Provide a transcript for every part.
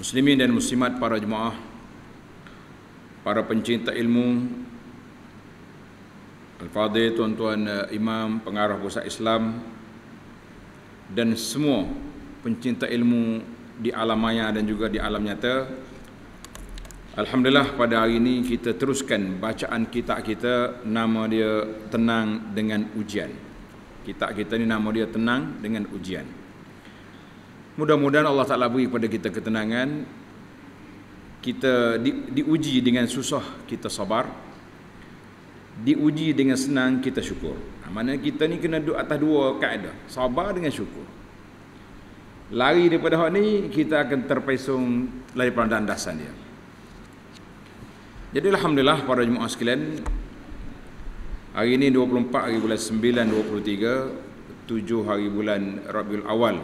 Muslimin dan muslimat para jemaah Para pencinta ilmu Al-Fadhi tuan-tuan eh, imam pengarah pusat Islam Dan semua pencinta ilmu di alam maya dan juga di alam nyata Alhamdulillah pada hari ini kita teruskan bacaan kitab kita Nama dia Tenang Dengan Ujian Kitab kita ni nama dia Tenang Dengan Ujian Mudah-mudahan Allah Ta'ala beri kepada kita ketenangan Kita di, diuji dengan susah kita sabar Diuji dengan senang kita syukur ha, Mana kita ni kena duduk atas dua kaedah Sabar dengan syukur Lari daripada hak ni kita akan terpesong Lari pada landasan dia Jadi Alhamdulillah para jemaah sekalian Hari ini 24 hari bulan 9, 23 7 hari bulan Rabiul Awal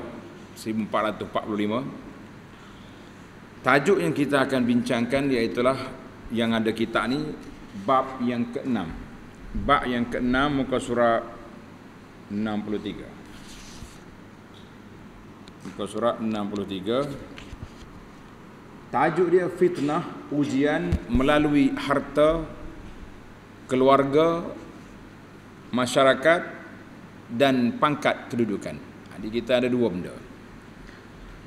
1445 Tajuk yang kita akan bincangkan Iaitulah yang ada kita ni Bab yang ke-6 Bab yang ke-6 muka surat 63 Muka surat 63 Tajuk dia fitnah ujian melalui harta keluarga masyarakat dan pangkat kedudukan. Jadi kita ada dua benda.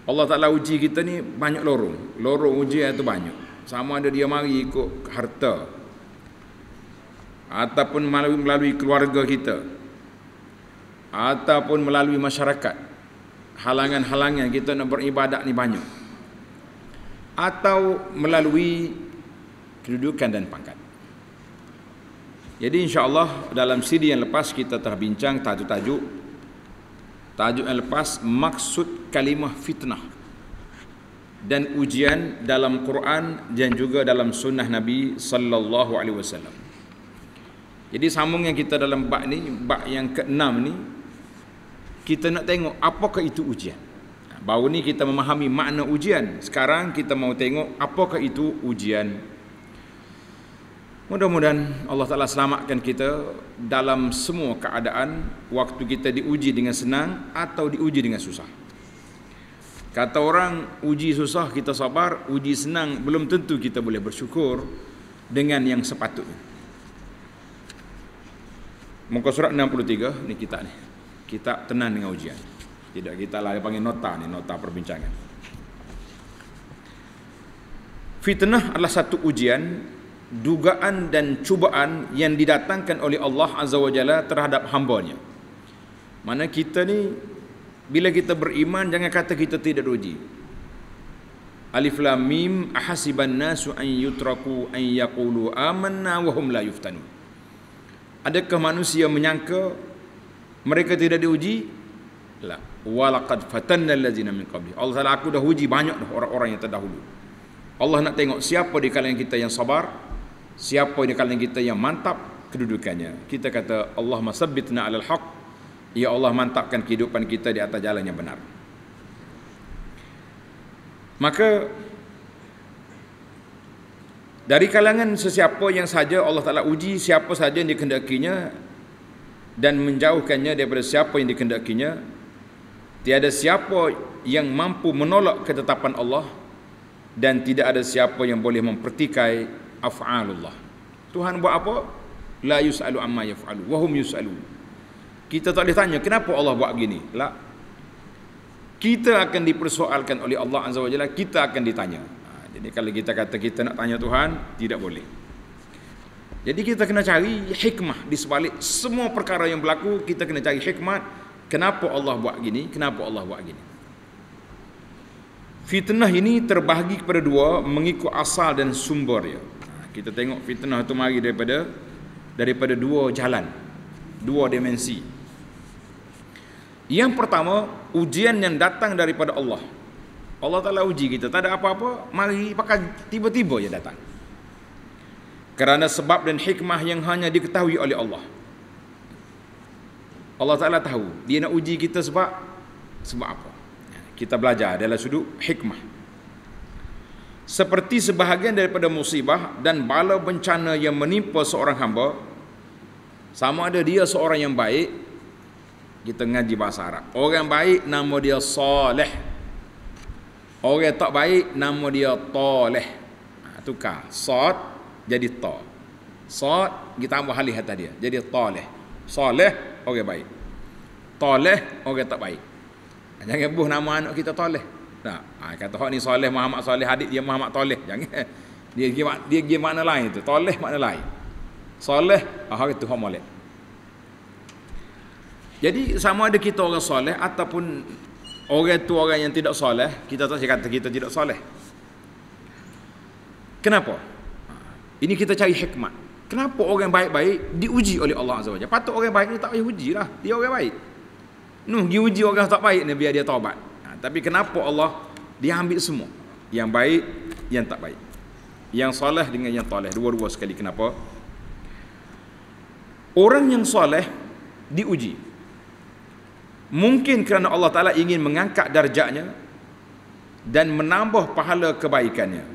Allah Ta'ala uji kita ni banyak lorong. Lorong ujian itu banyak. Sama ada dia mari ikut harta. Ataupun melalui, melalui keluarga kita. Ataupun melalui masyarakat. Halangan-halangan kita nak beribadat ni banyak. Atau melalui kedudukan dan pangkat. Jadi insyaAllah dalam siri yang lepas kita telah bincang tajuk-tajuk Tajuk yang lepas maksud kalimah fitnah dan ujian dalam Quran dan juga dalam sunnah Nabi sallallahu alaihi wasallam. Jadi sambung yang kita dalam bab ni, bab yang ke-6 ni kita nak tengok apakah itu ujian. Baru ni kita memahami makna ujian. Sekarang kita mau tengok apakah itu ujian. Mudah-mudahan Allah Ta'ala selamatkan kita dalam semua keadaan waktu kita diuji dengan senang atau diuji dengan susah. Kata orang, uji susah kita sabar, uji senang belum tentu kita boleh bersyukur dengan yang sepatutnya. Muka surat 63, ni kita ni. Kita tenang dengan ujian. Tidak kita lah, dia panggil nota ni, nota perbincangan. Fitnah adalah satu ujian dugaan dan cubaan yang didatangkan oleh Allah Azza wa Jalla terhadap hambanya. Mana kita ni bila kita beriman jangan kata kita tidak diuji. Alif lam mim ahasiban nasu an yutraku an yaqulu amanna wa hum la yuftanu. Adakah manusia menyangka mereka tidak diuji? La. Walaqad fatanna allazina min qabli. Allah Taala aku dah uji banyak dah orang-orang yang terdahulu. Allah nak tengok siapa di kalangan kita yang sabar, siapa di kalangan kita yang mantap kedudukannya kita kata Allah sabbitna alal haq ya Allah mantapkan kehidupan kita di atas jalan yang benar maka dari kalangan sesiapa yang saja Allah Taala uji siapa saja yang dikehendakinya dan menjauhkannya daripada siapa yang dikehendakinya tiada siapa yang mampu menolak ketetapan Allah dan tidak ada siapa yang boleh mempertikai af'alullah. Tuhan buat apa? La yus'alu amma yaf'alu wa hum yus'alu. Kita tak boleh tanya kenapa Allah buat begini. La. Kita akan dipersoalkan oleh Allah Azza wa Jalla, kita akan ditanya. Ha, jadi kalau kita kata kita nak tanya Tuhan, tidak boleh. Jadi kita kena cari hikmah di sebalik semua perkara yang berlaku, kita kena cari hikmah kenapa Allah buat begini, kenapa Allah buat begini. Fitnah ini terbahagi kepada dua mengikut asal dan sumbernya kita tengok fitnah tu mari daripada daripada dua jalan dua dimensi yang pertama ujian yang datang daripada Allah Allah Ta'ala uji kita tak ada apa-apa mari pakai tiba-tiba ia datang kerana sebab dan hikmah yang hanya diketahui oleh Allah Allah Ta'ala tahu dia nak uji kita sebab sebab apa kita belajar dalam sudut hikmah seperti sebahagian daripada musibah dan bala bencana yang menimpa seorang hamba sama ada dia seorang yang baik kita ngaji bahasa Arab orang baik nama dia soleh orang tak baik nama dia toleh ha, tukar sod jadi to sod kita tambah halih atas dia jadi toleh soleh orang baik toleh orang tak baik ha, jangan buh nama anak kita toleh tak. Ha, kata hak ni soleh Muhammad soleh hadis dia Muhammad toleh. Jangan. Dia gi dia gi makna lain tu. Toleh makna lain. Soleh ah ha, itu hak molek. Jadi sama ada kita orang soleh ataupun orang tu orang yang tidak soleh, kita tak cakap kita tidak soleh. Kenapa? Ha, ini kita cari hikmat. Kenapa orang baik-baik diuji oleh Allah Azza Wajalla? Patut orang baik ni tak payah uji lah. Dia orang baik. Nuh, diuji orang tak baik ni biar dia taubat. Tapi kenapa Allah dia ambil semua? Yang baik, yang tak baik. Yang soleh dengan yang toleh. Dua-dua sekali kenapa? Orang yang soleh diuji. Mungkin kerana Allah Ta'ala ingin mengangkat darjatnya dan menambah pahala kebaikannya.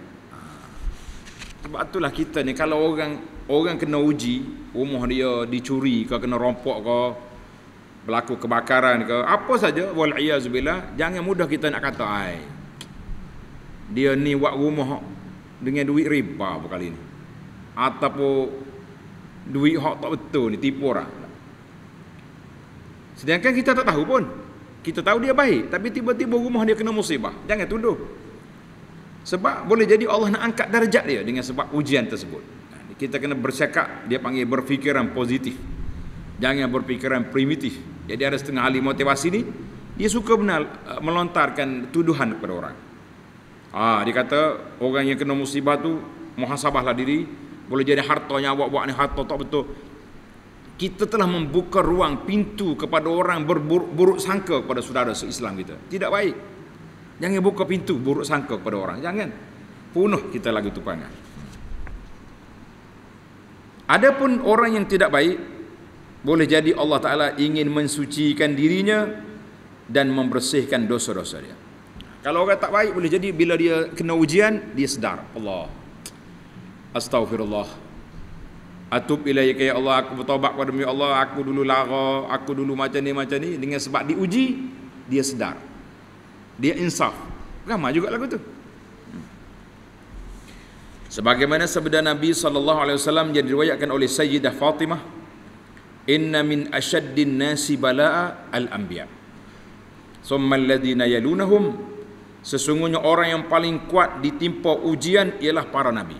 Sebab itulah kita ni kalau orang orang kena uji, rumah oh, dia dicuri, kau kena rompok kau, berlaku kebakaran ke apa saja wal iazubillah jangan mudah kita nak kata ai dia ni buat rumah dengan duit riba berkali ni ataupun duit hak tak betul ni tipu orang sedangkan kita tak tahu pun kita tahu dia baik tapi tiba-tiba rumah dia kena musibah jangan tuduh sebab boleh jadi Allah nak angkat darjat dia dengan sebab ujian tersebut kita kena bersyakak dia panggil berfikiran positif jangan berfikiran primitif jadi ada setengah ahli motivasi ni dia suka benar uh, melontarkan tuduhan kepada orang. Ah dia kata orang yang kena musibah tu muhasabahlah diri, boleh jadi hartanya awak-awak ni harta tak betul. Kita telah membuka ruang pintu kepada orang berburuk sangka kepada saudara se-Islam kita. Tidak baik. Jangan buka pintu buruk sangka kepada orang. Jangan. Punuh kita lagi tupangan. Adapun orang yang tidak baik boleh jadi Allah Ta'ala ingin mensucikan dirinya dan membersihkan dosa-dosa dia. Kalau orang tak baik, boleh jadi bila dia kena ujian, dia sedar. Allah. Astaghfirullah. Atub ilayika ya Allah, aku bertobat kepada mi Allah, aku dulu lara, aku dulu macam ni, macam ni. Dengan sebab diuji, dia sedar. Dia insaf. Ramah juga lagu tu. Sebagaimana sabda Nabi SAW yang diriwayatkan oleh Sayyidah Fatimah inna min ashaddin nasi bala'a al-anbiya summa alladhina yalunahum sesungguhnya orang yang paling kuat ditimpa ujian ialah para nabi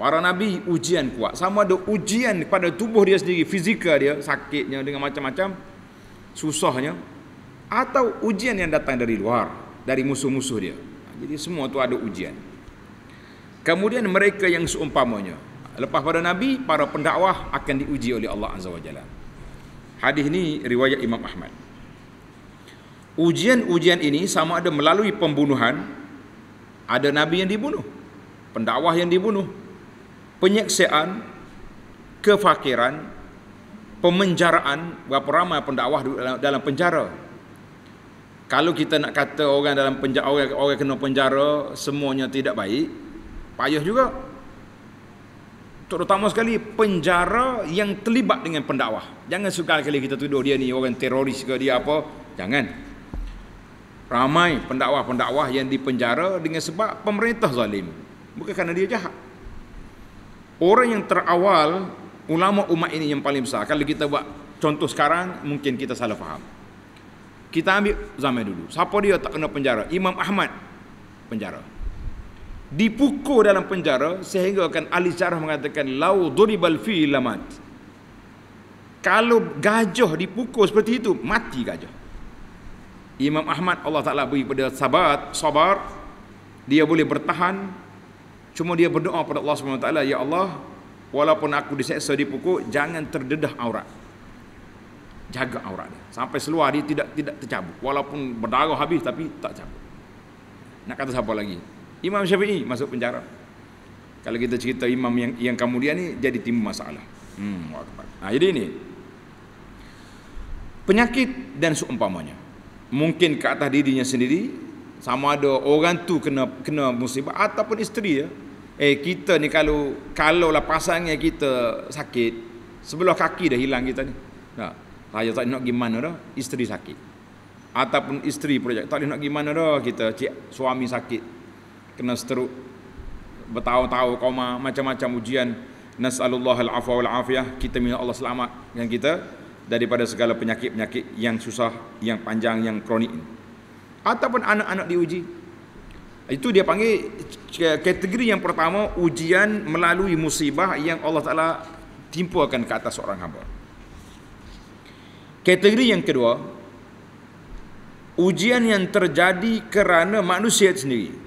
para nabi ujian kuat sama ada ujian pada tubuh dia sendiri fizikal dia sakitnya dengan macam-macam susahnya atau ujian yang datang dari luar dari musuh-musuh dia jadi semua tu ada ujian kemudian mereka yang seumpamanya Lepas pada Nabi, para pendakwah akan diuji oleh Allah Azza wa Jalla. Hadis ini riwayat Imam Ahmad. Ujian-ujian ini sama ada melalui pembunuhan, ada Nabi yang dibunuh, pendakwah yang dibunuh, penyeksaan, kefakiran, pemenjaraan, berapa ramai pendakwah dalam penjara. Kalau kita nak kata orang dalam penjara, orang, orang kena penjara, semuanya tidak baik, payah juga terutama sekali penjara yang terlibat dengan pendakwah. Jangan suka sekali-kali kita tuduh dia ni orang teroris ke dia apa. Jangan. Ramai pendakwah-pendakwah yang dipenjara dengan sebab pemerintah zalim. Bukan kerana dia jahat. Orang yang terawal, ulama umat ini yang paling besar. Kalau kita buat contoh sekarang, mungkin kita salah faham. Kita ambil zaman dulu. Siapa dia tak kena penjara? Imam Ahmad penjara dipukul dalam penjara sehingga akan ahli syarah mengatakan lau duribal fi lamat kalau gajah dipukul seperti itu mati gajah Imam Ahmad Allah Taala beri pada sabat sabar dia boleh bertahan cuma dia berdoa kepada Allah Subhanahu Taala ya Allah walaupun aku diseksa dipukul jangan terdedah aurat jaga aurat dia sampai seluar dia tidak tidak tercabut walaupun berdarah habis tapi tak cabut nak kata siapa lagi Imam Syafi'i masuk penjara. Kalau kita cerita imam yang yang kemudian ni jadi timbul masalah. Hmm, Allah Nah, jadi ini penyakit dan seumpamanya. Mungkin ke atas dirinya sendiri sama ada orang tu kena kena musibah ataupun isteri ya. Eh kita ni kalau kalau lah pasangnya kita sakit, sebelah kaki dah hilang kita ni. Nah, saya tak nak gimana dah, isteri sakit. Ataupun isteri projek tak nak gimana dah kita cik suami sakit, kena seteruk bertahun-tahun koma macam-macam ujian nasallallahu alafa wal afiyah kita minta Allah selamat yang kita daripada segala penyakit-penyakit yang susah yang panjang yang kronik ini. ataupun anak-anak diuji itu dia panggil kategori yang pertama ujian melalui musibah yang Allah Taala timpukan ke atas seorang hamba kategori yang kedua ujian yang terjadi kerana manusia sendiri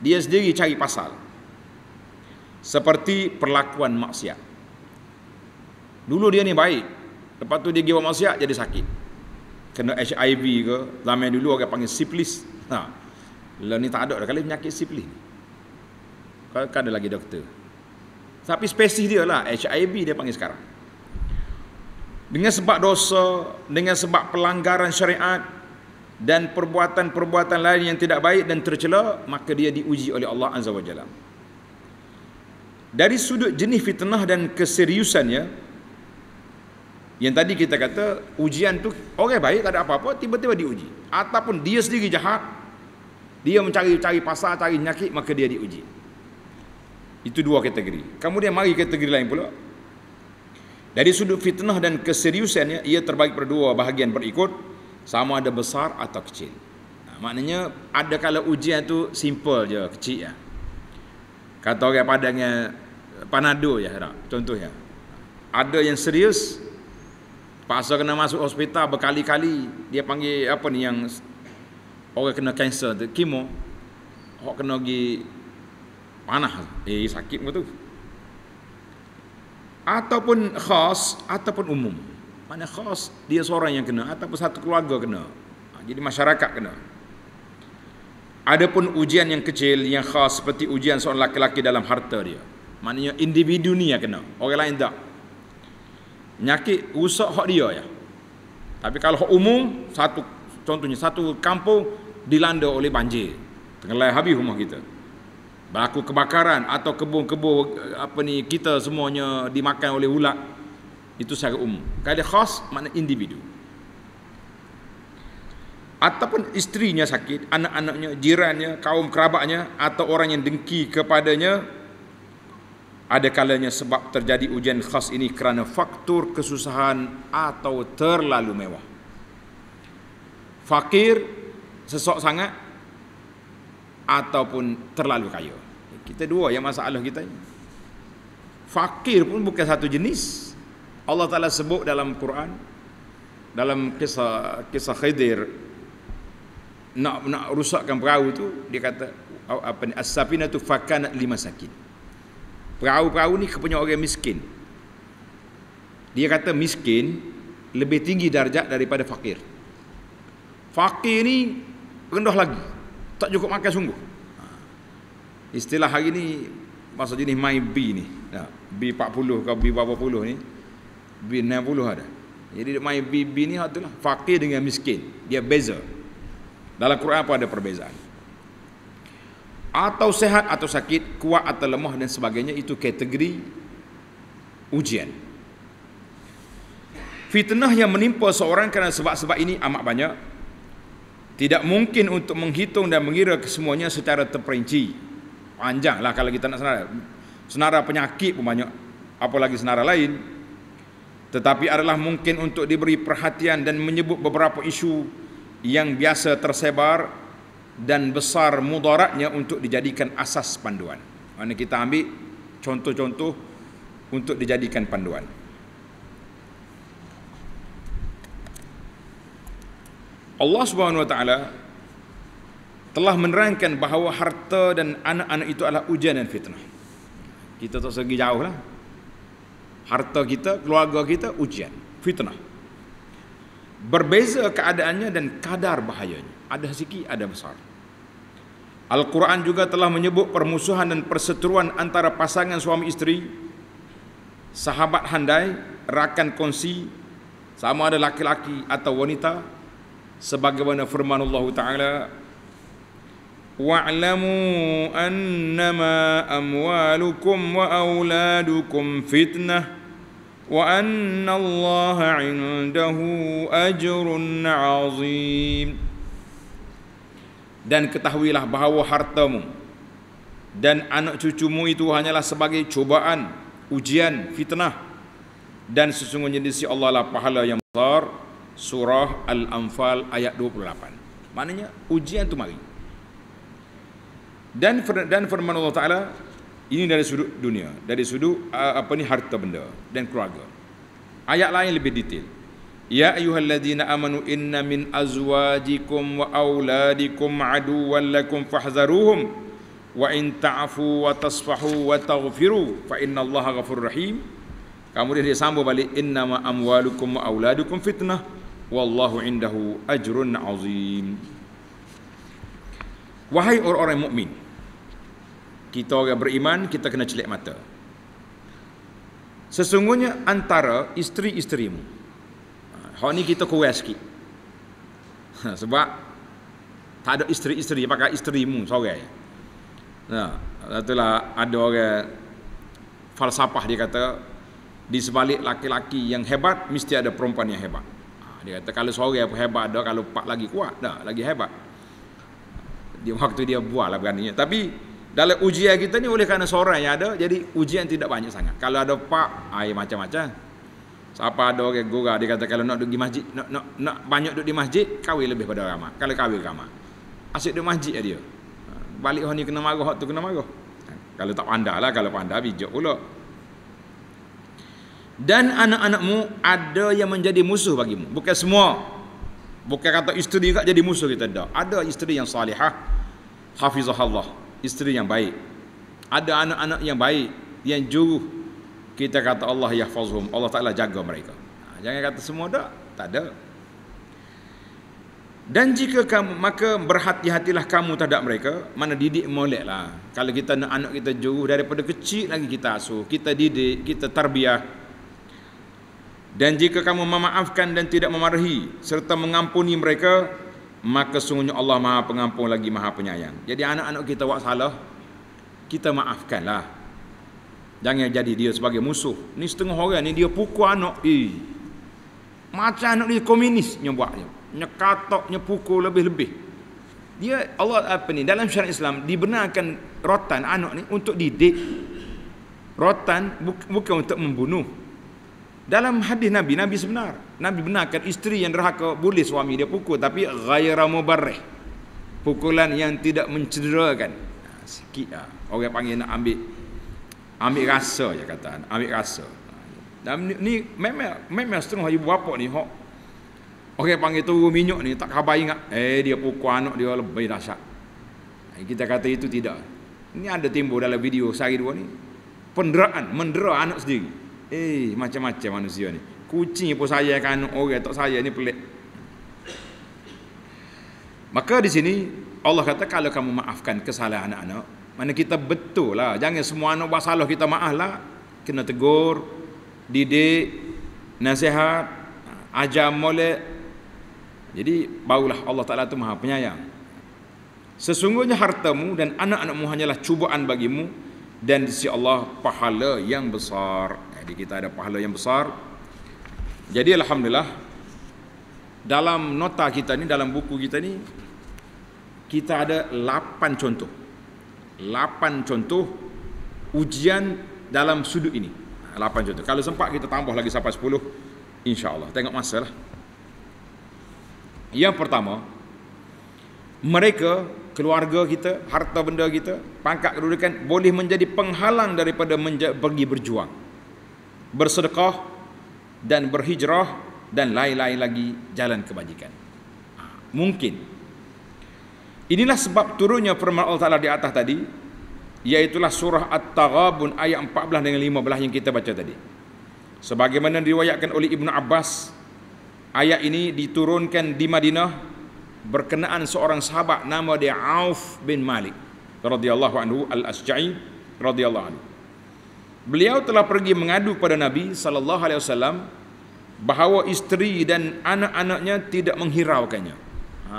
dia sendiri cari pasal seperti perlakuan maksiat dulu dia ni baik lepas tu dia pergi buat maksiat jadi sakit kena HIV ke lama dulu orang panggil siplis ha lah ni tak ada dah kali penyakit siplis ni kan ada lagi doktor tapi spesies dia lah HIV dia panggil sekarang dengan sebab dosa dengan sebab pelanggaran syariat dan perbuatan-perbuatan lain yang tidak baik dan tercela maka dia diuji oleh Allah Azza Wajalla. dari sudut jenis fitnah dan keseriusannya yang tadi kita kata ujian tu orang okay, baik tak ada apa-apa tiba-tiba diuji ataupun dia sendiri jahat dia mencari-cari pasal cari penyakit maka dia diuji itu dua kategori kemudian mari kategori lain pula dari sudut fitnah dan keseriusannya ia terbagi pada dua bahagian berikut sama ada besar atau kecil. Ha, maknanya ada kalau ujian tu simple je, kecil ya. Kata orang padangnya panado ya harap. Contohnya. Ada yang serius pasal kena masuk hospital berkali-kali, dia panggil apa ni yang orang kena kanser tu, kemo. Hok kena pergi panah, eh sakit betul. Ataupun khas ataupun umum mana khas dia seorang yang kena ataupun satu keluarga kena ha, jadi masyarakat kena adapun ujian yang kecil yang khas seperti ujian seorang lelaki dalam harta dia maknanya individu ni yang kena orang lain tak nyakit rusak hak dia ya tapi kalau hak umum satu contohnya satu kampung dilanda oleh banjir tenggelam habis rumah kita berlaku kebakaran atau kebun-kebun eh, apa ni kita semuanya dimakan oleh ulat itu secara umum. Kaedah khas makna individu. Ataupun istrinya sakit, anak-anaknya, jirannya, kaum kerabatnya atau orang yang dengki kepadanya ada kalanya sebab terjadi ujian khas ini kerana faktor kesusahan atau terlalu mewah. Fakir sesok sangat ataupun terlalu kaya. Kita dua yang masalah kita Fakir pun bukan satu jenis. Allah Ta'ala sebut dalam Quran Dalam kisah kisah Khidir Nak nak rusakkan perahu tu Dia kata apa ni, As-safina tu fakanat lima sakit. Perahu-perahu ni kepunya orang miskin Dia kata miskin Lebih tinggi darjat daripada fakir Fakir ni rendah lagi Tak cukup makan sungguh Istilah hari ni Masa jenis main B ni B40 ke B40 ni B60 ada. Jadi dia main BB ni hak lah. Fakir dengan miskin. Dia beza. Dalam Quran apa ada perbezaan? Atau sehat atau sakit, kuat atau lemah dan sebagainya itu kategori ujian. Fitnah yang menimpa seorang kerana sebab-sebab ini amat banyak. Tidak mungkin untuk menghitung dan mengira kesemuanya secara terperinci. Panjang lah kalau kita nak senara. Senara penyakit pun banyak. Apalagi senara Senara lain tetapi adalah mungkin untuk diberi perhatian dan menyebut beberapa isu yang biasa tersebar dan besar mudaratnya untuk dijadikan asas panduan. Mana kita ambil contoh-contoh untuk dijadikan panduan. Allah Subhanahu Wa Taala telah menerangkan bahawa harta dan anak-anak itu adalah ujian dan fitnah. Kita tak segi jauh lah harta kita, keluarga kita ujian, fitnah. Berbeza keadaannya dan kadar bahayanya. Ada sikit, ada besar. Al-Quran juga telah menyebut permusuhan dan perseteruan antara pasangan suami isteri, sahabat handai, rakan kongsi, sama ada laki-laki atau wanita, sebagaimana firman Allah Ta'ala, Wa'lamu annama amwalukum wa awladukum fitnah, وأن الله عنده أجر عظيم dan ketahuilah bahawa hartamu dan anak cucumu itu hanyalah sebagai cobaan, ujian, fitnah dan sesungguhnya di sisi Allah lah pahala yang besar surah al-anfal ayat 28 maknanya ujian itu mari dan dan firman Allah taala ini dari sudut dunia, dari sudut apa ni harta benda dan keluarga. Ayat lain lebih detail. Ya ayyuhalladzina amanu inna min azwajikum wa auladikum aduwwan lakum fahzaruhum wa in ta'fu wa tasfahu wa taghfiru fa innallaha ghafurur rahim. Kamu dia sambung balik inna ma amwalukum wa auladukum fitnah wallahu indahu ajrun azim. Wahai orang-orang mukmin, kita orang beriman kita kena celik mata sesungguhnya antara isteri isterimu, mu ha, hak ni kita kurang sikit ha, sebab tak ada isteri-isteri pakai isterimu, mu seorang nah ha, itulah ada orang falsafah dia kata di sebalik laki-laki yang hebat mesti ada perempuan yang hebat dia kata kalau seorang pun hebat dah kalau pak lagi kuat dah lagi hebat dia waktu dia buat buahlah beraninya tapi dalam ujian kita ni oleh kerana seorang yang ada jadi ujian tidak banyak sangat kalau ada pak ai macam-macam siapa ada orang gurau dia kata kalau nak duduk di masjid nak nak, nak banyak duduk di masjid kawin lebih pada ramah. kalau kawin ramah, asyik di masjid dia ha, balik hari ni kena marah hak tu kena marah ha, kalau tak pandailah kalau pandai bijak pula dan anak-anakmu ada yang menjadi musuh bagimu bukan semua bukan kata isteri juga jadi musuh kita dah ada isteri yang salihah Allah isteri yang baik ada anak-anak yang baik yang juru kita kata Allah yahfazhum Allah Taala jaga mereka ha, jangan kata semua dah tak ada dan jika kamu maka berhati-hatilah kamu terhadap mereka mana didik molek lah. kalau kita nak anak kita juru daripada kecil lagi kita asuh kita didik kita tarbiyah dan jika kamu memaafkan dan tidak memarahi serta mengampuni mereka maka sungguhnya Allah Maha Pengampun lagi Maha Penyayang. Jadi anak-anak kita buat salah, kita maafkanlah. Jangan jadi dia sebagai musuh. Ni setengah orang ni dia pukul anak. Eh. Macam anak dia komunisnya buatnya. Nyekatoknya pukul lebih-lebih. Dia Allah apa ni dalam syariat Islam dibenarkan rotan anak ni untuk didik. Rotan bukan untuk membunuh. Dalam hadis Nabi, Nabi sebenar. Nabi benarkan isteri yang derhaka boleh suami dia pukul. Tapi ghaira mubarrih. Pukulan yang tidak mencederakan. Ah, sikit lah. Orang panggil nak ambil ambil rasa je kata. Ambil rasa. Dan ni, ni memang, memang setengah ibu bapa ni. Hok. Orang panggil tu minyak ni. Tak khabar ingat. Eh dia pukul anak dia lebih dahsyat. Eh, kita kata itu tidak. Ini ada timbul dalam video sehari dua ni. Penderaan. Mendera anak sendiri. Eh, macam-macam manusia ni. Kucing pun sayangkan orang tak sayang ni pelik. Maka di sini Allah kata kalau kamu maafkan kesalahan anak-anak, mana kita betul lah. Jangan semua anak buat salah kita maaf lah. Kena tegur, didik, nasihat, ajar molek. Jadi barulah Allah Ta'ala tu maha penyayang. Sesungguhnya hartamu dan anak-anakmu hanyalah cubaan bagimu dan di sisi Allah pahala yang besar. Jadi kita ada pahala yang besar. Jadi alhamdulillah dalam nota kita ni dalam buku kita ni kita ada 8 contoh. 8 contoh ujian dalam sudut ini. 8 ha, contoh. Kalau sempat kita tambah lagi sampai 10 insyaallah allah Tengok masalah. Yang pertama mereka keluarga kita, harta benda kita, pangkat kedudukan boleh menjadi penghalang daripada menja- pergi berjuang bersedekah dan berhijrah dan lain-lain lagi jalan kebajikan. Ha, mungkin. Inilah sebab turunnya firman Allah Ta'ala di atas tadi. Iaitulah surah At-Taghabun ayat 14 dengan 15 yang kita baca tadi. Sebagaimana diriwayatkan oleh Ibnu Abbas. Ayat ini diturunkan di Madinah. Berkenaan seorang sahabat nama dia Auf bin Malik. radhiyallahu anhu al-Asja'i. radhiyallahu anhu. Beliau telah pergi mengadu kepada Nabi sallallahu alaihi wasallam bahawa isteri dan anak-anaknya tidak menghiraukannya. Ha,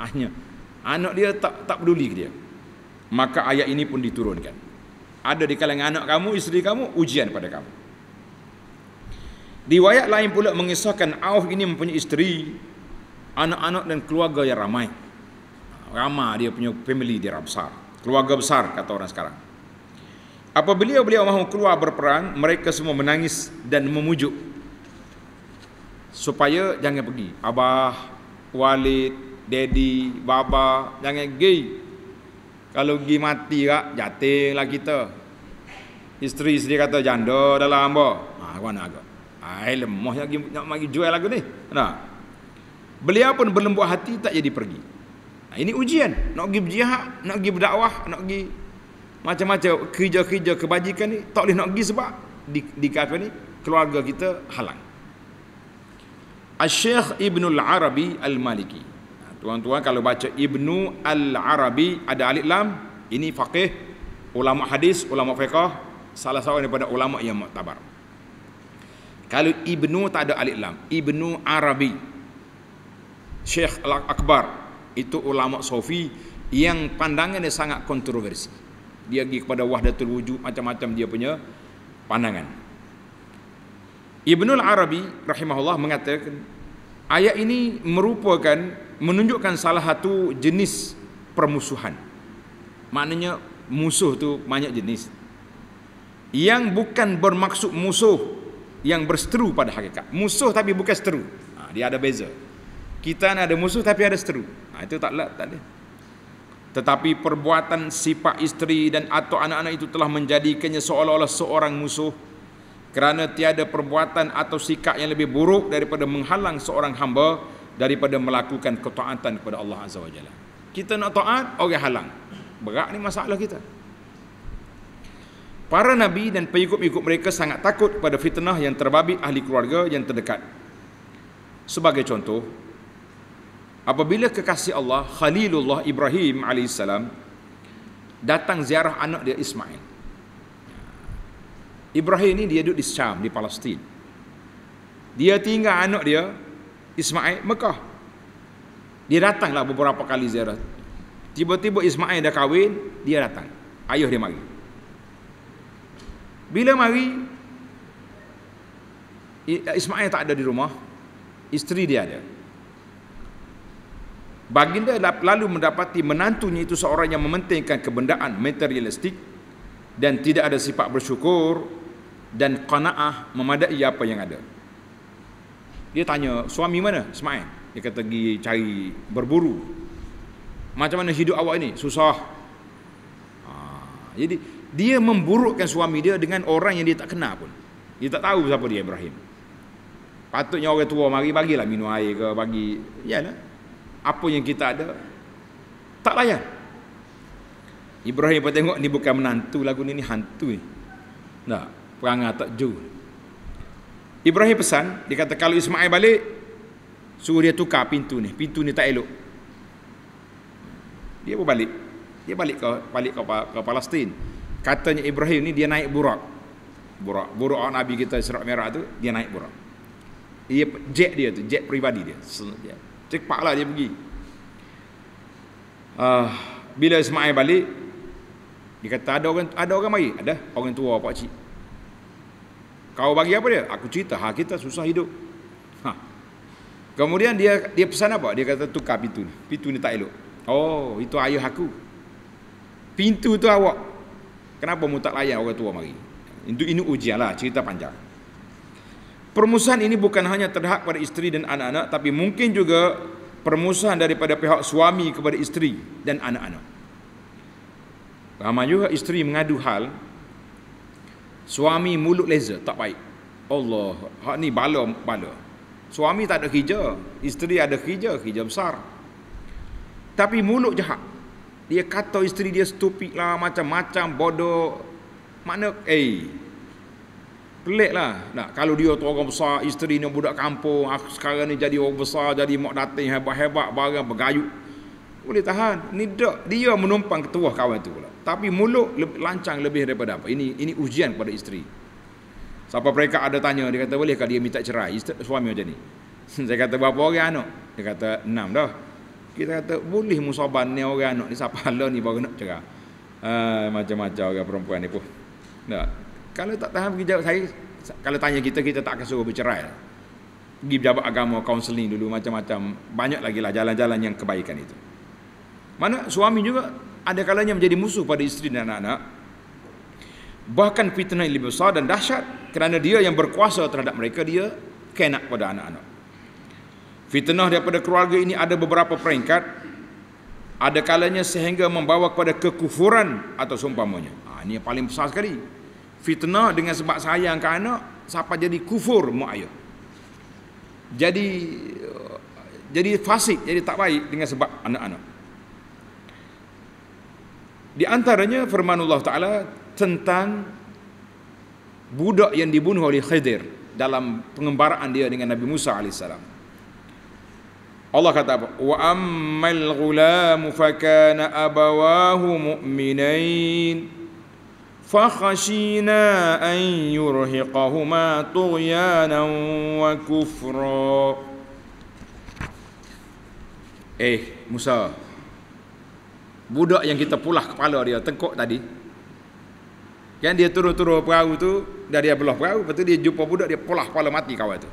akhirnya anak dia tak tak peduli dia. Maka ayat ini pun diturunkan. Ada di kalangan anak kamu, isteri kamu ujian pada kamu. Di Riwayat lain pula mengisahkan Auf ini mempunyai isteri, anak-anak dan keluarga yang ramai. Ha, ramai dia punya family dia besar. Keluarga besar kata orang sekarang. Apabila beliau mahu keluar berperang, mereka semua menangis dan memujuk supaya jangan pergi. Abah, Walid, Daddy, Baba, jangan pergi. Kalau pergi mati kak, jatinglah kita. Isteri sendiri kata janda dalam hamba. Ah, ha, mana agak? Ah, lemah lagi nak pergi jual lagu ni. Nah. Beliau pun berlembut hati tak jadi pergi. Nah, ha, ini ujian. Nak pergi berjihad, nak pergi berdakwah, nak pergi macam-macam kerja-kerja kebajikan ni tak boleh nak pergi sebab di, di apa ni keluarga kita halang. Al-Syekh Ibnu Al-Arabi Al-Maliki. Tuan-tuan kalau baca Ibnu Al-Arabi ada alif lam, ini faqih ulama hadis, ulama fiqh, salah seorang daripada ulama yang muktabar. Kalau Ibnu tak ada alif lam, Ibnu Arabi. Syekh Al-Akbar itu ulama sufi yang pandangannya sangat kontroversi dia pergi kepada wahdatul wujud macam-macam dia punya pandangan Ibnul Arabi rahimahullah mengatakan ayat ini merupakan menunjukkan salah satu jenis permusuhan maknanya musuh tu banyak jenis yang bukan bermaksud musuh yang berseteru pada hakikat musuh tapi bukan seteru ha, dia ada beza kita ada musuh tapi ada seteru ha, itu tak lah tak ada tetapi perbuatan sifat isteri dan atau anak-anak itu telah menjadikannya seolah-olah seorang musuh kerana tiada perbuatan atau sikap yang lebih buruk daripada menghalang seorang hamba daripada melakukan ketaatan kepada Allah Azza wa Jalla. Kita nak taat, orang okay, halang. Berat ni masalah kita. Para nabi dan pengikut-pengikut mereka sangat takut kepada fitnah yang terbabit ahli keluarga yang terdekat. Sebagai contoh, apabila kekasih Allah Khalilullah Ibrahim AS datang ziarah anak dia Ismail Ibrahim ni dia duduk di Syam di Palestin. Dia tinggal anak dia Ismail Mekah. Dia datanglah beberapa kali ziarah. Tiba-tiba Ismail dah kahwin, dia datang. Ayuh dia mari. Bila mari Ismail tak ada di rumah, isteri dia ada. Baginda lalu mendapati menantunya itu seorang yang mementingkan kebendaan materialistik dan tidak ada sifat bersyukur dan qanaah memadai apa yang ada. Dia tanya, suami mana Ismail? Dia kata, pergi cari berburu. Macam mana hidup awak ini? Susah. Ha, jadi, dia memburukkan suami dia dengan orang yang dia tak kenal pun. Dia tak tahu siapa dia Ibrahim. Patutnya orang tua mari, bagilah minum air ke, bagi. Ya apa yang kita ada tak layan Ibrahim pun tengok ni bukan menantu lagu ni ni hantu ni tak perangai tak jauh Ibrahim pesan dia kata kalau Ismail balik suruh dia tukar pintu ni pintu ni tak elok dia pun balik dia balik ke balik ke, ke Palestin katanya Ibrahim ni dia naik burak burak burak Nabi kita Isra merah tu dia naik burak dia jet dia tu jet peribadi dia Cepatlah dia pergi. Uh, bila Ismail balik, dia kata ada orang ada orang mari. Ada orang tua pak cik. Kau bagi apa dia? Aku cerita ha kita susah hidup. Ha. Kemudian dia dia pesan apa? Dia kata tukar pintu ni. Pintu ni tak elok. Oh, itu ayah aku. Pintu tu awak. Kenapa mu tak layan orang tua mari? Itu ini ujianlah, cerita panjang. Permusuhan ini bukan hanya terhad pada isteri dan anak-anak tapi mungkin juga permusuhan daripada pihak suami kepada isteri dan anak-anak. Ramai juga isteri mengadu hal suami mulut laser tak baik. Allah, hak ni bala bala. Suami tak ada kerja, isteri ada kerja, kerja besar. Tapi mulut jahat. Dia kata isteri dia stupid lah, macam-macam, bodoh. Mana, eh, pelik lah nah, kalau dia tu orang besar isteri ni budak kampung aku ah, sekarang ni jadi orang besar jadi mak datang hebat-hebat barang bergayut boleh tahan ni tak dia menumpang ketua kawan tu pula tapi mulut lebih, lancang lebih daripada apa ini ini ujian kepada isteri siapa mereka ada tanya dia kata boleh bolehkah dia minta cerai isteri, suami macam ni saya kata berapa orang anak dia kata enam dah kita kata boleh musaban ni orang anak ni siapa lah ni baru nak cerai uh, macam-macam orang perempuan ni pun tak nah. Kalau tak tahan kita saya kalau tanya kita kita tak akan suruh bercerai. Pergi jabat agama kaunseling dulu macam-macam. Banyak lagi lah jalan-jalan yang kebaikan itu. Mana suami juga ada kalanya menjadi musuh pada isteri dan anak-anak. Bahkan fitnah yang lebih besar dan dahsyat kerana dia yang berkuasa terhadap mereka dia kena pada anak-anak. Fitnah daripada keluarga ini ada beberapa peringkat. Ada kalanya sehingga membawa kepada kekufuran atau seumpamanya. Ha, ini yang paling besar sekali fitnah dengan sebab sayang ke anak siapa jadi kufur mak ayah jadi uh, jadi fasik jadi tak baik dengan sebab anak-anak di antaranya firman Allah taala tentang budak yang dibunuh oleh Khidir dalam pengembaraan dia dengan Nabi Musa alaihissalam. Allah kata apa? Wa ammal ghulamu fakana abawahu mu'minain. فخشينا أن يرهقهما طغيانا وكفرا Eh Musa Budak yang kita pulah kepala dia tengkok tadi Kan dia turun-turun perahu tu Dan dia belah perahu Lepas tu dia jumpa budak dia pulah kepala mati kawan tu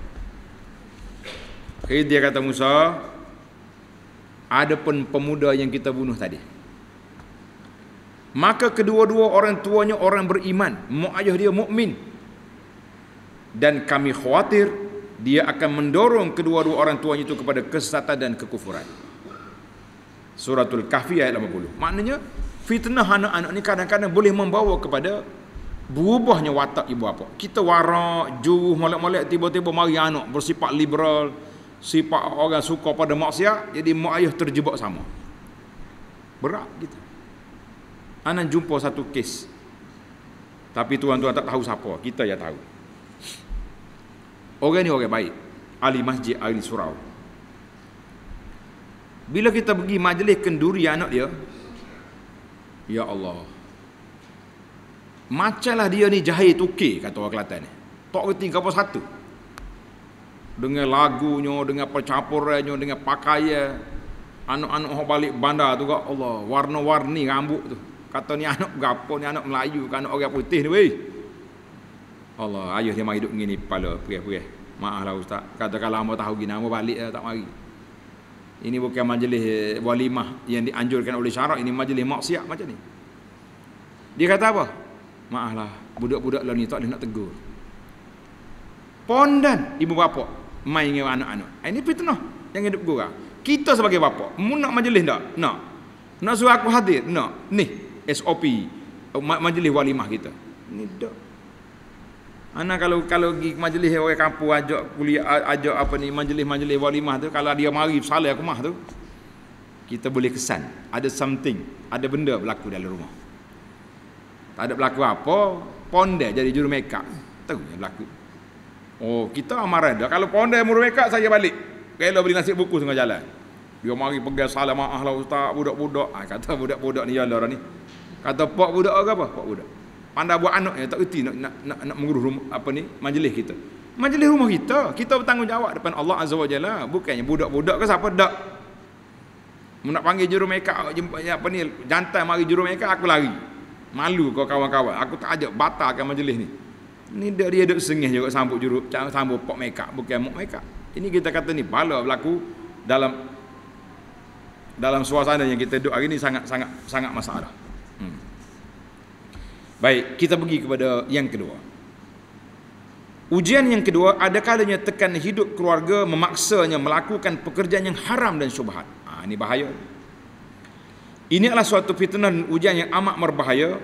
Jadi dia kata Musa Ada pun pemuda yang kita bunuh tadi maka kedua-dua orang tuanya orang beriman muayyah dia mukmin dan kami khawatir dia akan mendorong kedua-dua orang tuanya itu kepada kesesatan dan kekufuran suratul kahfi ayat 80 maknanya fitnah anak-anak ni kadang-kadang boleh membawa kepada berubahnya watak ibu bapa kita warak juruh molek-molek tiba-tiba mari anak bersifat liberal sifat orang suka pada maksiat jadi mak ayah terjebak sama berat kita gitu. Anan jumpa satu kes. Tapi tuan-tuan tak tahu siapa. Kita ya tahu. Orang ni orang baik. Ahli masjid, ahli surau. Bila kita pergi majlis kenduri anak dia. Ya Allah. macalah dia ni jahil tukir kata orang Kelantan ni. Tak kerti apa satu. Dengan lagunya, dengan percampurannya, dengan pakaian. Anak-anak balik bandar tu kak. Allah, warna-warni rambut tu. Kata ni anak gapo ni anak Melayu ke anak orang putih ni weh. Allah, ayuh dia mai hidup ngini pala, perih-perih. Maaflah ustaz. Kata kalau hamba tahu gini hamba balik lah, tak mari. Ini bukan majlis eh, walimah yang dianjurkan oleh syarak, ini majlis maksiat macam ni. Dia kata apa? Maaflah, budak-budak lah ni tak boleh nak tegur. Pondan ibu bapa main dengan anak-anak. Eh, ini fitnah yang hidup gurau. Kita sebagai bapa, mu nak majlis tak? Nak. Nak suruh aku hadir? Nak. Ni, SOP oh, majlis walimah kita. Ini dak. Ana kalau kalau pergi ke majlis orang kampung ajak kuliah ajak apa ni majlis-majlis walimah tu kalau dia mari salah aku mah tu kita boleh kesan ada something ada benda berlaku dalam rumah. Tak ada berlaku apa pondai jadi juru mekap. Tahu yang berlaku. Oh, kita amarah dah. Kalau pondai muru mekap saya balik. Kalau beli nasi buku tengah jalan dia mari pegang salam lah ustaz budak-budak ha, kata budak-budak ni yalah ni kata pak budak ke apa pak budak pandai buat anak yang eh, tak reti nak nak nak, nak mengurus rumah, apa ni majlis kita majlis rumah kita kita bertanggungjawab depan Allah azza wajalla bukannya budak-budak ke siapa dak nak panggil juru mekap apa ni jantan mari juru mekap aku lari malu kau kawan-kawan aku tak ajak batalkan majlis ni ni dia dia duk sengih juga sambut juru sambut pak mekap bukan mok mekap ini kita kata ni bala berlaku dalam dalam suasana yang kita duduk hari ini sangat sangat sangat masalah. Hmm. Baik, kita pergi kepada yang kedua. Ujian yang kedua ada kalanya tekan hidup keluarga memaksanya melakukan pekerjaan yang haram dan syubhat. Ha, ini bahaya. Ini adalah suatu fitnah dan ujian yang amat berbahaya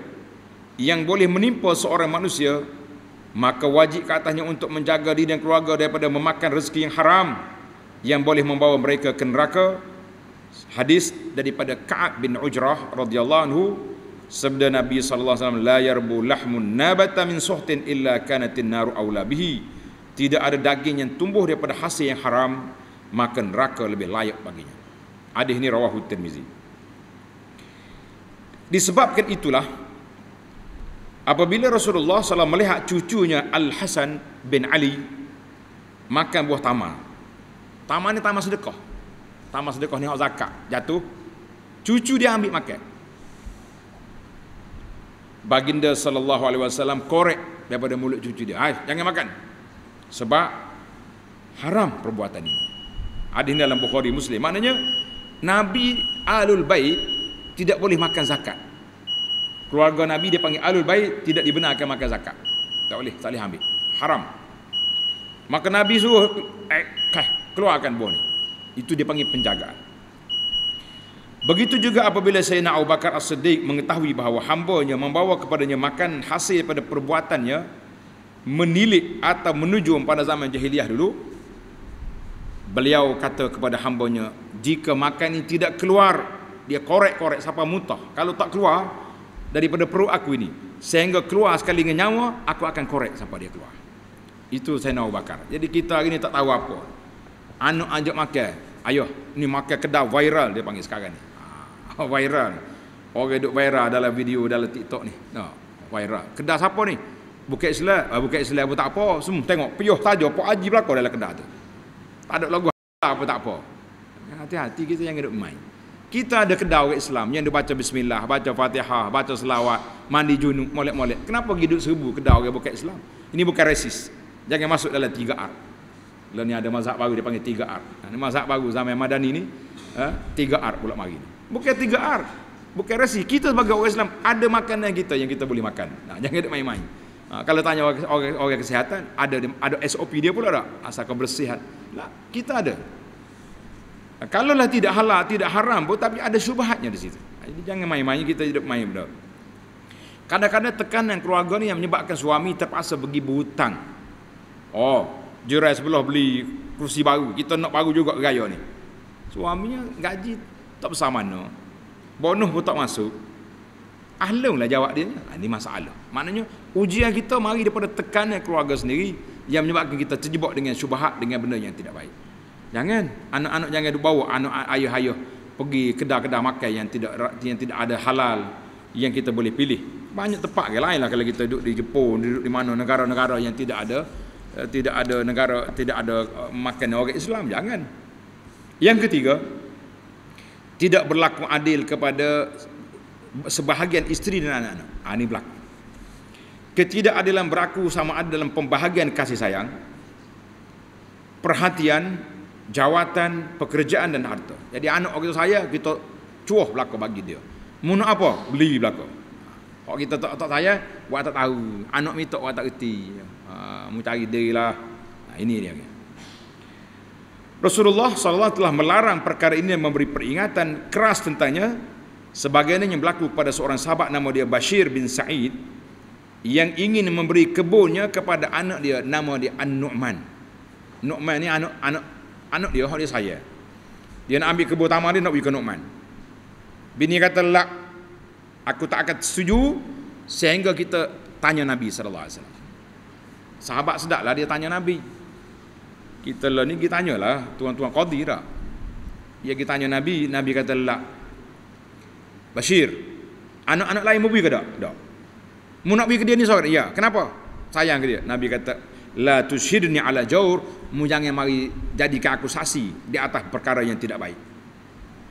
yang boleh menimpa seorang manusia maka wajib ke atasnya untuk menjaga diri dan keluarga daripada memakan rezeki yang haram yang boleh membawa mereka ke neraka hadis daripada Ka'ab bin Ujrah radhiyallahu anhu sabda Nabi sallallahu alaihi wasallam la yarbu lahmun nabata min suhtin illa kanat an-naru aula bihi tidak ada daging yang tumbuh daripada hasil yang haram makan raka lebih layak baginya hadis ini rawahu Tirmizi disebabkan itulah apabila Rasulullah SAW melihat cucunya Al-Hasan bin Ali makan buah tamar tamar ini tamar sedekah tamas sedekah ni hak zakat jatuh cucu dia ambil makan baginda sallallahu alaihi wasallam korek daripada mulut cucu dia hai jangan makan sebab haram perbuatan ini hadis dalam bukhari muslim maknanya nabi alul bait tidak boleh makan zakat keluarga nabi dia panggil alul bait tidak dibenarkan makan zakat tak boleh tak boleh ambil haram maka nabi suruh eh, keluarkan buah ni itu dia panggil penjagaan. Begitu juga apabila Sayyidina Abu Bakar As-Siddiq mengetahui bahawa hambanya membawa kepadanya makan hasil pada perbuatannya menilik atau menuju pada zaman jahiliyah dulu beliau kata kepada hambanya jika makan ini tidak keluar dia korek-korek siapa mutah kalau tak keluar daripada perut aku ini sehingga keluar sekali dengan nyawa aku akan korek siapa dia keluar itu Sayyidina Abu Bakar jadi kita hari ini tak tahu apa anu ajak makan. Ayuh, ni makan kedah viral dia panggil sekarang ni. Ha, viral. Orang duk viral dalam video dalam TikTok ni. No, viral. Kedah siapa ni? Bukit Islam. Ah, Bukit Islam pun tak apa. Semua tengok piyuh saja Pak Haji belakang dalam kedah tu. Tak ada lagu apa tak apa. Hati-hati kita yang duk main. Kita ada kedai orang Islam yang dia baca bismillah, baca fatihah, baca selawat, mandi junub, molek-molek. Kenapa pergi duduk serbu kedai orang bukan Islam? Ini bukan resis. Jangan masuk dalam tiga art. Lalu ni ada mazhab baru dia panggil 3R. Ini mazhab baru zaman Madani ni, ha, 3R pula mari ni. Bukan 3R. Bukan resi. Kita sebagai orang Islam ada makanan kita yang kita boleh makan. Nah, jangan nak main-main. Ha, kalau tanya orang, orang, orang kesihatan, ada ada SOP dia pula tak? Asal kau bersihat. Lah, kita ada. Ha, kalau lah tidak halal, tidak haram pun tapi ada syubhatnya di situ. Jadi ha, jangan main-main kita hidup main benda. Kadang-kadang tekanan keluarga ni yang menyebabkan suami terpaksa pergi berhutang. Oh, jurai sebelah beli kursi baru kita nak baru juga gaya ni suaminya gaji tak besar mana bonus pun tak masuk ahlung lah jawab dia ini ah, masalah maknanya ujian kita mari daripada tekanan keluarga sendiri yang menyebabkan kita terjebak dengan syubahat dengan benda yang tidak baik jangan anak-anak jangan dibawa anak ayah-ayah pergi kedai-kedai makan yang tidak yang tidak ada halal yang kita boleh pilih banyak tempat ke lain lah kalau kita duduk di Jepun duduk di mana negara-negara yang tidak ada Eh, tidak ada negara tidak ada eh, makan orang Islam jangan yang ketiga tidak berlaku adil kepada sebahagian isteri dan anak-anak ha, ini berlaku ketidakadilan berlaku sama ada dalam pembahagian kasih sayang perhatian jawatan pekerjaan dan harta jadi anak orang itu saya kita cuah belaka bagi dia Muna apa? Beli belaka. Kalau kita tak tak saya, buat tak tahu. Anak minta buat tak reti. Ha, mu cari diri lah. Ha, ini dia. Rasulullah SAW telah melarang perkara ini dan memberi peringatan keras tentangnya. Sebagainya yang berlaku pada seorang sahabat nama dia Bashir bin Sa'id. Yang ingin memberi kebunnya kepada anak dia nama dia An-Nu'man. Nu'man ni anak anak anak dia, anak dia saya. Dia nak ambil kebun tamar dia nak pergi ke Nu'man. Bini kata, lak aku tak akan setuju sehingga kita tanya Nabi sallallahu alaihi wasallam. Sahabat sedaklah dia tanya Nabi. Kita lah ni kita tanyalah tuan-tuan qadi dah. Dia kita tanya Nabi, Nabi kata lah. Bashir, anak-anak lain mau pergi ke tak? Tak. Mau nak pergi ke dia ni sorang? Ya. Kenapa? Sayang ke dia. Nabi kata, la tusyidni ala jaur, mu jangan mari jadikan aku saksi di atas perkara yang tidak baik.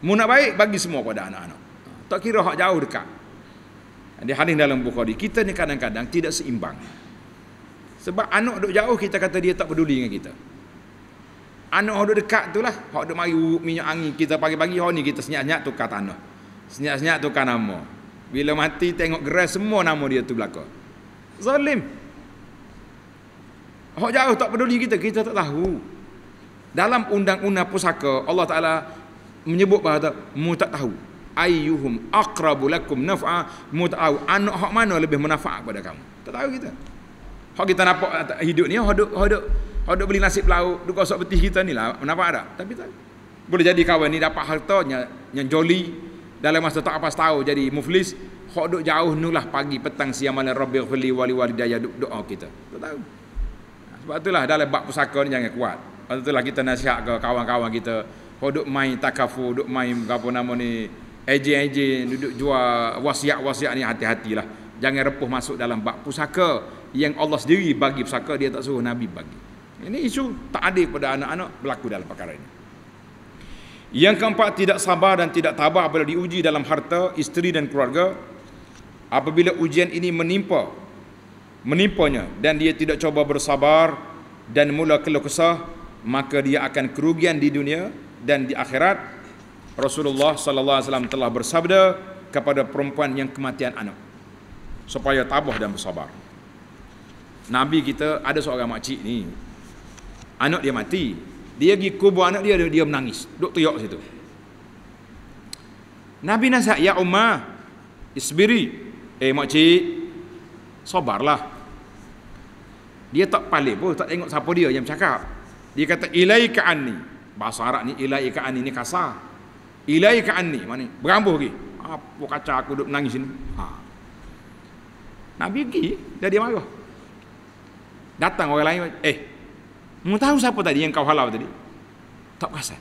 Mu nak baik bagi semua pada anak-anak. Tak kira hak jauh dekat. Di hadis dalam Bukhari, kita ni kadang-kadang tidak seimbang. Sebab anak duduk jauh, kita kata dia tak peduli dengan kita. Anak yang duduk dekat tu lah. Yang duduk mari minyak angin, kita pagi-pagi, yang ni kita senyak-senyak senyap tukar tanah. senyak-senyak tukar nama. Bila mati, tengok gerai semua nama dia tu belakang. Zalim. Yang jauh tak peduli kita, kita tak tahu. Dalam undang-undang pusaka, Allah Ta'ala menyebut bahawa mu tak tahu ayyuhum aqrabu lakum naf'a mutau anak hak mana lebih manfaat kepada kamu tak tahu kita hak kita nampak hidup ni hak hak hak beli nasi pelau, duk gosok beti kita ni lah kenapa ada tapi tak boleh jadi kawan ni dapat harta yang joli dalam masa tak apa tahu jadi muflis hak duk jauh nulah pagi petang siang malam rabbi ghfirli wali wali daya duk doa kita tak tahu ha, sebab itulah dalam bab pusaka ni jangan kuat sebab itulah kita nasihat ke kawan-kawan kita Kau main takafu, duk main apa nama ni ejen-ejen duduk jual wasiat-wasiat ni hati-hatilah. Jangan repuh masuk dalam bab pusaka yang Allah sendiri bagi pusaka dia tak suruh Nabi bagi. Ini isu tak adil kepada anak-anak berlaku dalam perkara ini. Yang keempat tidak sabar dan tidak tabah apabila diuji dalam harta, isteri dan keluarga. Apabila ujian ini menimpa menimpanya dan dia tidak cuba bersabar dan mula keluh kesah maka dia akan kerugian di dunia dan di akhirat Rasulullah sallallahu alaihi wasallam telah bersabda kepada perempuan yang kematian anak supaya tabah dan bersabar. Nabi kita ada seorang makcik ni. Anak dia mati. Dia pergi kubur anak dia dia menangis, duk teriak situ. Nabi nasihat, "Ya Ummah, isbiri." Eh makcik, sabarlah. Dia tak paling pun tak tengok siapa dia yang cakap. Dia kata ilaika anni. Bahasa Arab ni ilaika anni ni kasar ilaika anni mana berambuh lagi apa kaca aku duduk menangis ni ha. Nabi pergi dah dia marah datang orang lain eh mu tahu siapa tadi yang kau halau tadi tak perasan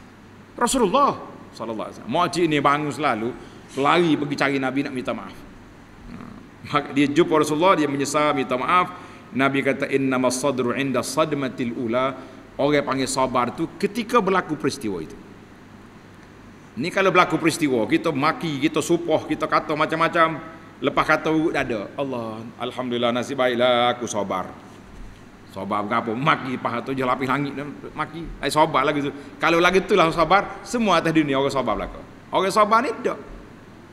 Rasulullah sallallahu alaihi wasallam mak ni bangun selalu lari pergi cari Nabi nak minta maaf ha. Maka dia jumpa Rasulullah dia menyesal minta maaf Nabi kata innamas sadru inda sadmatil ula orang panggil sabar tu ketika berlaku peristiwa itu ini kalau berlaku peristiwa, kita maki, kita supoh, kita kata macam-macam. Lepas kata urut dada. Allah, Alhamdulillah nasib baiklah aku sabar, sabar bukan apa, maki paha tu je lapis langit. Maki, eh, sobar lagi tu. Kalau lagi tu lah sabar semua atas dunia orang sabar belakang. Orang sabar ni tak.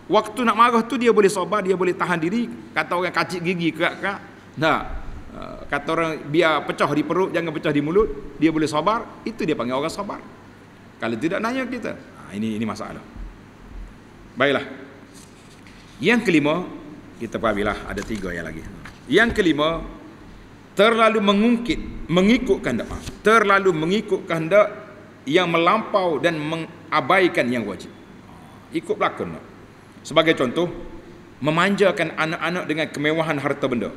Waktu nak marah tu dia boleh sabar dia boleh tahan diri. Kata orang kacik gigi kerak-kerak. Nah, eh, kata orang biar pecah di perut, jangan pecah di mulut. Dia boleh sabar itu dia panggil orang sabar Kalau tidak nanya kita, ini ini masalah. Baiklah. Yang kelima, kita perhatilah ada tiga yang lagi. Yang kelima, terlalu mengungkit, mengikut kehendak. Terlalu mengikut kehendak yang melampau dan mengabaikan yang wajib. Ikut pelakon. Sebagai contoh, memanjakan anak-anak dengan kemewahan harta benda.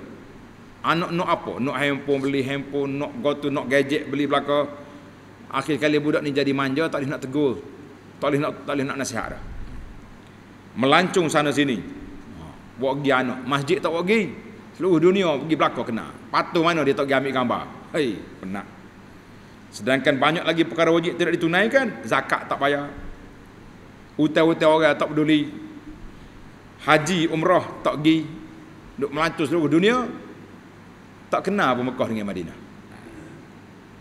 Anak nak apa? Nak handphone beli handphone, nak go to, nak gadget beli belaka. Akhir kali budak ni jadi manja tak boleh nak tegur tak boleh nak tak boleh nak nasihat dah. Melancung sana sini. Buat pergi anak, masjid tak buat pergi. Seluruh dunia pergi belakang kena. Patung mana dia tak pergi ambil gambar. Hei, penat. Sedangkan banyak lagi perkara wajib tidak ditunaikan, zakat tak bayar. Hutang-hutang orang tak peduli. Haji umrah tak pergi. Duk melancur seluruh dunia. Tak kenal pun Mekah dengan Madinah.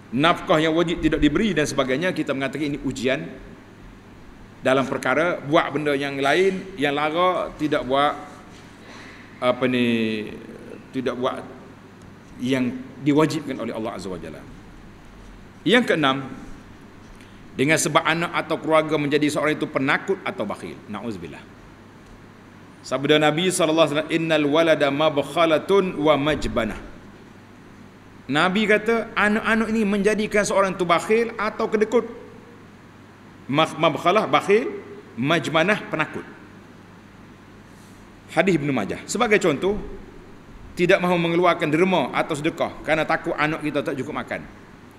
Nafkah yang wajib tidak diberi dan sebagainya, kita mengatakan ini ujian dalam perkara buat benda yang lain yang lara tidak buat apa ni tidak buat yang diwajibkan oleh Allah Azza wa Jalla. Yang keenam dengan sebab anak atau keluarga menjadi seorang itu penakut atau bakhil. Nauzubillah. Sabda Nabi sallallahu alaihi wasallam innal walada mabkhalatun wa majbana. Nabi kata anak-anak ini menjadikan seorang itu bakhil atau kedekut mabkhalah bakhil majmanah penakut hadis Ibn majah sebagai contoh tidak mahu mengeluarkan derma atau sedekah kerana takut anak kita tak cukup makan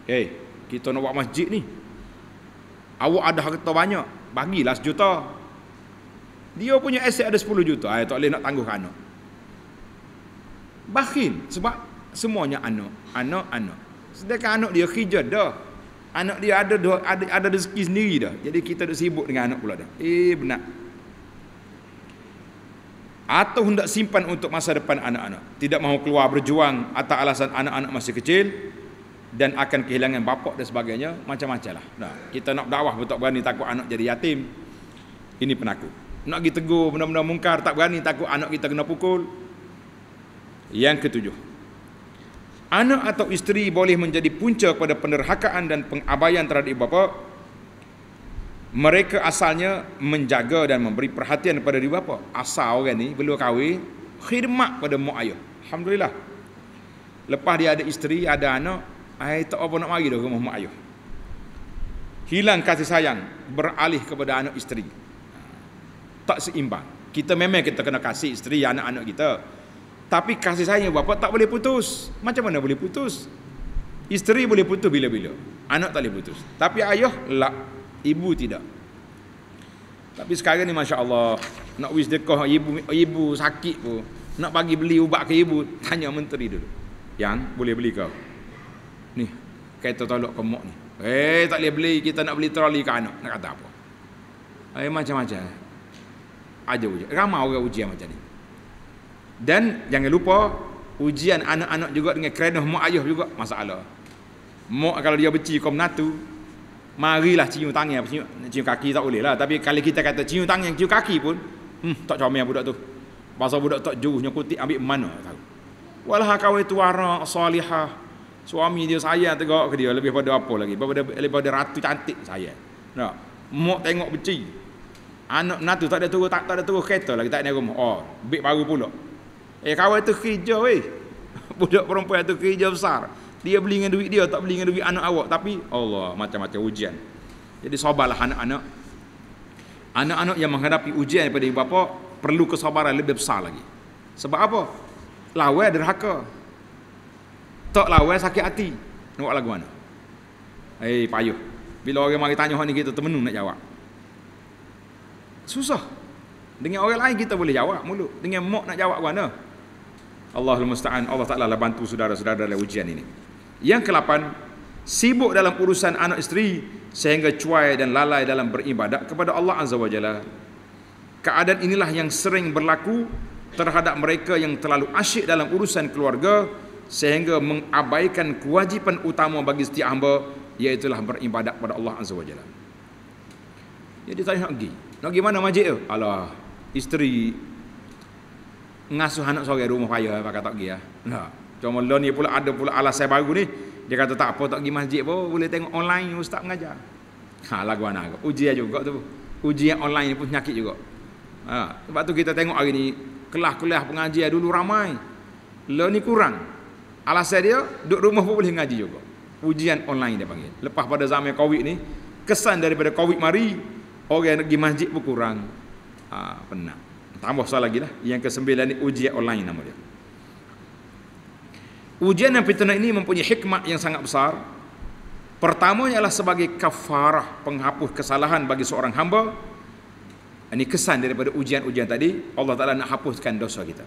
hey eh, kita nak buat masjid ni awak ada harta banyak bagilah sejuta dia punya aset ada 10 juta ayah tak boleh nak tangguh anak bakhil sebab semuanya anak anak anak sedangkan anak dia hijab dah Anak dia ada ada ada rezeki sendiri dah. Jadi kita dah sibuk dengan anak pula dah. Eh benar. Atau hendak simpan untuk masa depan anak-anak. Tidak mahu keluar berjuang atau alasan anak-anak masih kecil dan akan kehilangan bapak dan sebagainya, macam-macam lah. Nah, kita nak dakwah pun tak berani takut anak jadi yatim. Ini penakut. Nak pergi tegur benda-benda mungkar tak berani takut anak kita kena pukul. Yang ketujuh, anak atau isteri boleh menjadi punca kepada penderhakaan dan pengabaian terhadap ibu bapa mereka asalnya menjaga dan memberi perhatian kepada ibu bapa asal orang ni belum kahwin khidmat pada mak ayah alhamdulillah lepas dia ada isteri ada anak ai tak apa nak mari dah rumah mak ayah hilang kasih sayang beralih kepada anak isteri tak seimbang kita memang kita kena kasih isteri anak-anak kita tapi kasih sayang bapa tak boleh putus. Macam mana boleh putus? Isteri boleh putus bila-bila. Anak tak boleh putus. Tapi ayah lah. Ibu tidak. Tapi sekarang ni Masya Allah. Nak wish dekoh ibu, ibu sakit pun. Nak bagi beli ubat ke ibu. Tanya menteri dulu. Yang boleh beli kau. Ni. Kereta tolok ke mak ni. Eh tak boleh beli. Kita nak beli trolley ke anak. Nak kata apa. Eh macam-macam. Ada ujian. Ramai orang ujian macam ni. Dan jangan lupa ujian anak-anak juga dengan kerenah mak ayah juga masalah. Mak kalau dia beci kau menatu, marilah cium tangan, cium, cium kaki tak boleh lah. Tapi kalau kita kata cium tangan, cium kaki pun, hmm, tak comel budak tu. Pasal budak tak juruhnya kutip ambil mana tahu. Walha kawai tuara salihah. Suami dia saya tegak ke dia lebih pada apa lagi? Lebih pada, lebih pada ratu cantik saya. Nak. Mak tengok beci. Anak menatu tak ada turun tak, tak ada turun kereta lagi tak ada rumah. Oh, baik baru pula. Eh kawan tu kerja weh. Budak perempuan tu kerja besar. Dia beli dengan duit dia, tak beli dengan duit anak awak. Tapi Allah macam-macam ujian. Jadi sabarlah anak-anak. Anak-anak yang menghadapi ujian daripada ibu bapa perlu kesabaran lebih besar lagi. Sebab apa? Lawan derhaka. Tak lawan sakit hati. Nampak lagu mana? Eh payuh. Bila orang mari tanya ni kita termenung nak jawab. Susah. Dengan orang lain kita boleh jawab mulut. Dengan mak nak jawab mana? Allahul musta'an Allah Taala lah bantu saudara-saudara dalam ujian ini. Yang ke-8, sibuk dalam urusan anak isteri sehingga cuai dan lalai dalam beribadat kepada Allah Azza wa Jalla. Keadaan inilah yang sering berlaku terhadap mereka yang terlalu asyik dalam urusan keluarga sehingga mengabaikan kewajipan utama bagi setiap hamba iaitu beribadat kepada Allah Azza wa Jalla. Jadi tanya nak pergi. Nak pergi mana majik tu? Alah, isteri ngasuh anak sore rumah payah apa kata pergi ya? ah. Ha. Cuma lo ni pula ada pula saya baru ni. Dia kata tak apa tak pergi masjid pun boleh tengok online ustaz mengajar. Ha lagu anak Ujian juga tu. Ujian online ni pun penyakit juga. Ha. Sebab tu kita tengok hari ni kelas-kelas pengajian dulu ramai. Lo ni kurang. Alasan dia duduk rumah pun boleh ngaji juga. Ujian online dia panggil. Lepas pada zaman Covid ni kesan daripada Covid mari orang yang pergi masjid pun kurang. Ha penat. Tambah soal lagi lah. Yang kesembilan ni ujian online nama dia. Ujian yang fitnah ini mempunyai hikmah yang sangat besar. Pertamanya adalah sebagai kafarah penghapus kesalahan bagi seorang hamba. Ini kesan daripada ujian-ujian tadi. Allah Ta'ala nak hapuskan dosa kita.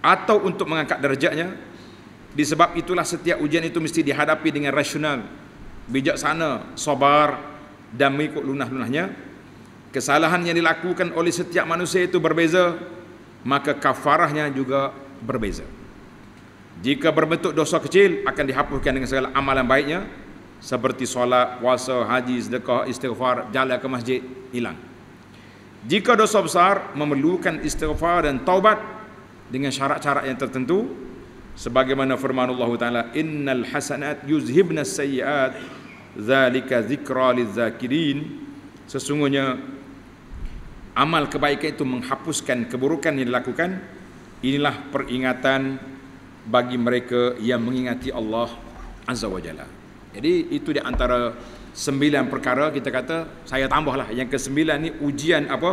Atau untuk mengangkat derajatnya. Disebab itulah setiap ujian itu mesti dihadapi dengan rasional. Bijaksana, sabar dan mengikut lunah-lunahnya kesalahan yang dilakukan oleh setiap manusia itu berbeza, maka kafarahnya juga berbeza. Jika berbentuk dosa kecil, akan dihapuskan dengan segala amalan baiknya, seperti solat, puasa, haji, sedekah, istighfar, jalan ke masjid, hilang. Jika dosa besar, memerlukan istighfar dan taubat dengan syarat-syarat yang tertentu, sebagaimana firman Allah Ta'ala, Innal hasanat yuzhibna sayyiat, zalika zikra lizzakirin, sesungguhnya amal kebaikan itu menghapuskan keburukan yang dilakukan inilah peringatan bagi mereka yang mengingati Allah Azza wa Jalla jadi itu di antara sembilan perkara kita kata saya tambahlah yang ke sembilan ni ujian apa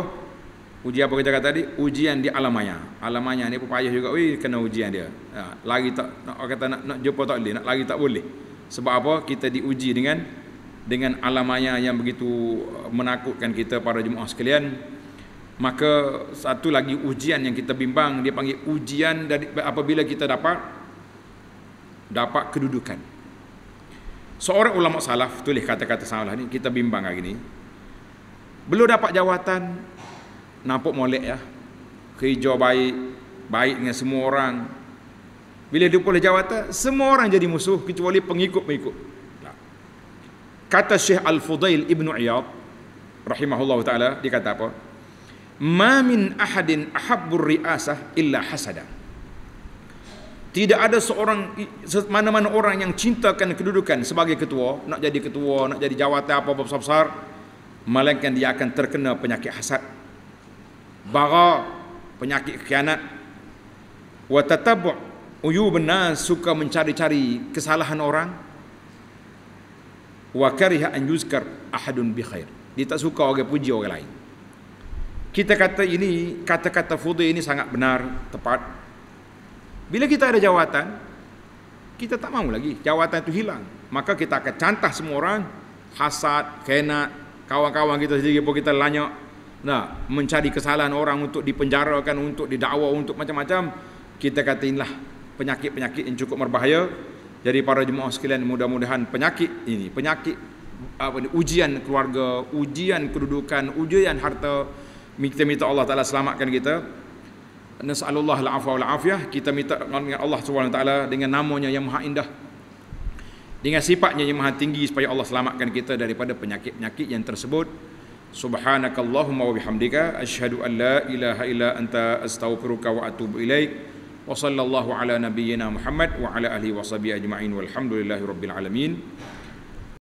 ujian apa kita kata tadi ujian di alam maya alam maya ni pun payah juga weh kena ujian dia ha, lagi tak nak kata nak, nak jumpa tak boleh nak lagi tak boleh sebab apa kita diuji dengan dengan alam maya yang begitu menakutkan kita para jemaah sekalian maka satu lagi ujian yang kita bimbang dia panggil ujian dari apabila kita dapat dapat kedudukan seorang ulama salaf tulis kata-kata salah ni kita bimbang hari ni belum dapat jawatan nampak molek ya kerja baik baik dengan semua orang bila dia boleh jawatan semua orang jadi musuh kecuali pengikut-pengikut kata Syekh Al-Fudail Ibn Iyad rahimahullah ta'ala dia kata apa ma min ahadin ahabbur ri'asah illa hasada tidak ada seorang mana-mana orang yang cintakan kedudukan sebagai ketua nak jadi ketua nak jadi jawatan apa apa besar-besar melainkan dia akan terkena penyakit hasad bara penyakit khianat wa tatabbu uyub suka mencari-cari kesalahan orang wa kariha an yuzkar ahadun bi khair dia tak suka orang puji orang lain kita kata ini kata-kata fudu ini sangat benar, tepat. Bila kita ada jawatan, kita tak mahu lagi jawatan itu hilang. Maka kita akan cantah semua orang, hasad, kenat, kawan-kawan kita sendiri pun kita lanyak. Nah, mencari kesalahan orang untuk dipenjarakan, untuk didakwa, untuk macam-macam. Kita kata inilah penyakit-penyakit yang cukup berbahaya. Jadi para jemaah sekalian mudah-mudahan penyakit ini, penyakit apa ini, ujian keluarga, ujian kedudukan, ujian harta, kita minta Allah Taala selamatkan kita nasallallahu alafa wal afiyah kita minta dengan Allah Subhanahu taala dengan namanya yang maha indah dengan sifatnya yang maha tinggi supaya Allah selamatkan kita daripada penyakit-penyakit yang tersebut subhanakallahumma wa bihamdika asyhadu an la ilaha illa anta astaghfiruka wa atubu ilaik wa sallallahu ala nabiyyina muhammad wa ala alihi wa sahbihi ajma'in walhamdulillahi rabbil alamin